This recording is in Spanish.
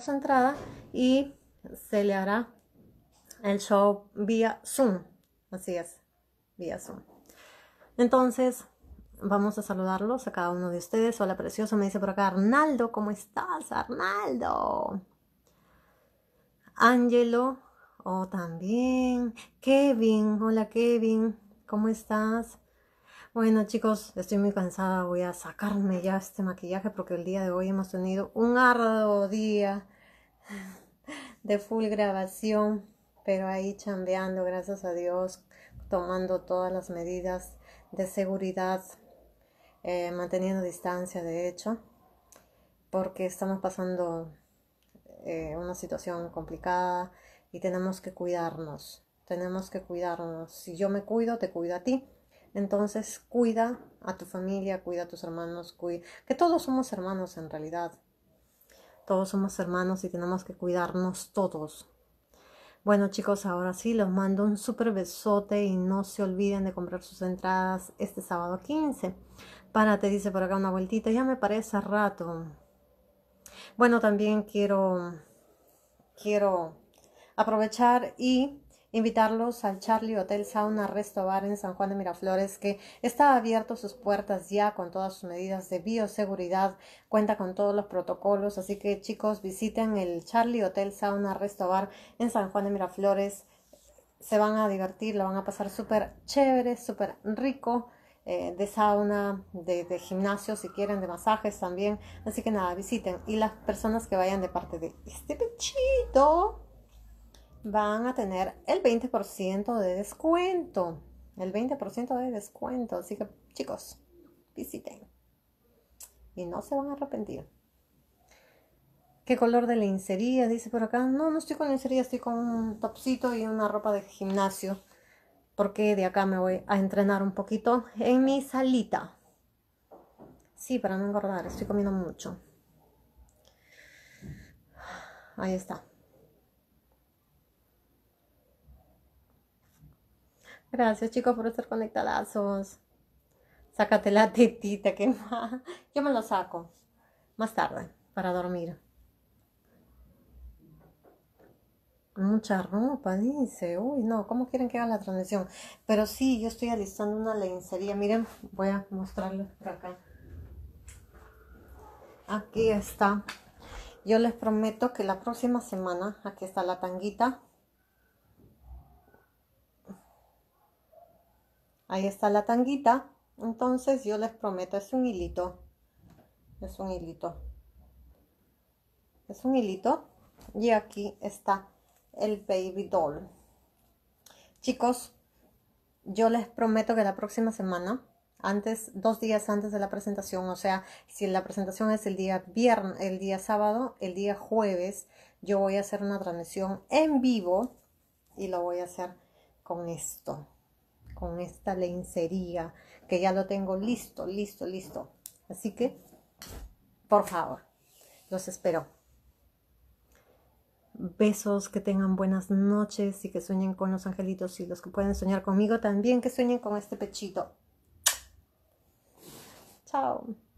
su entrada y se le hará el show vía Zoom. Así es, vía Zoom. Entonces, vamos a saludarlos a cada uno de ustedes. Hola, preciosa. me dice por acá Arnaldo, ¿cómo estás, Arnaldo? Angelo, o oh, también. Kevin, hola, Kevin, ¿cómo estás? Bueno chicos, estoy muy cansada, voy a sacarme ya este maquillaje porque el día de hoy hemos tenido un arduo día de full grabación, pero ahí chambeando, gracias a Dios, tomando todas las medidas de seguridad, eh, manteniendo distancia de hecho, porque estamos pasando eh, una situación complicada y tenemos que cuidarnos, tenemos que cuidarnos. Si yo me cuido, te cuido a ti entonces cuida a tu familia, cuida a tus hermanos, cuida, que todos somos hermanos en realidad. Todos somos hermanos y tenemos que cuidarnos todos. Bueno chicos, ahora sí, los mando un súper besote y no se olviden de comprar sus entradas este sábado 15. te dice por acá una vueltita, ya me parece rato. Bueno, también quiero, quiero aprovechar y invitarlos al Charlie Hotel Sauna Resto Bar en San Juan de Miraflores, que está abierto sus puertas ya con todas sus medidas de bioseguridad, cuenta con todos los protocolos, así que chicos visiten el Charlie Hotel Sauna Resto Bar en San Juan de Miraflores, se van a divertir, lo van a pasar súper chévere, súper rico. Eh, de sauna, de, gimnasio, si quieren, de masajes también. Así que nada, visiten. Y las personas que vayan de parte de este pechito, van a tener el 20% de descuento. El 20% de descuento. Así que chicos, visiten. Y no se van a arrepentir. ¿Qué color de lencería? Dice por acá. No, no estoy con lencería, estoy con un topsito y una ropa de gimnasio. Porque de acá me voy a entrenar un poquito en mi salita. Sí, para no engordar, estoy comiendo mucho. Ahí está. Gracias chicos por estar conectadazos. Sácate la tetita que más. Yo me lo saco más tarde para dormir. Mucha ropa, dice. Uy, no, ¿cómo quieren que haga la transmisión? Pero sí, yo estoy alistando una lencería. Miren, voy a mostrarles por acá. Aquí está. Yo les prometo que la próxima semana, aquí está la tanguita Ahí está la tanguita. Entonces yo les prometo, es un hilito. Es un hilito. Es un hilito. Y aquí está el baby doll. Chicos, yo les prometo que la próxima semana, antes, dos días antes de la presentación, o sea, si la presentación es el día viernes, el día sábado, el día jueves, yo voy a hacer una transmisión en vivo y lo voy a hacer con esto con esta lencería que ya lo tengo listo, listo, listo. Así que, por favor, los espero. Besos, que tengan buenas noches y que sueñen con los angelitos y los que pueden soñar conmigo también, que sueñen con este pechito. Chao.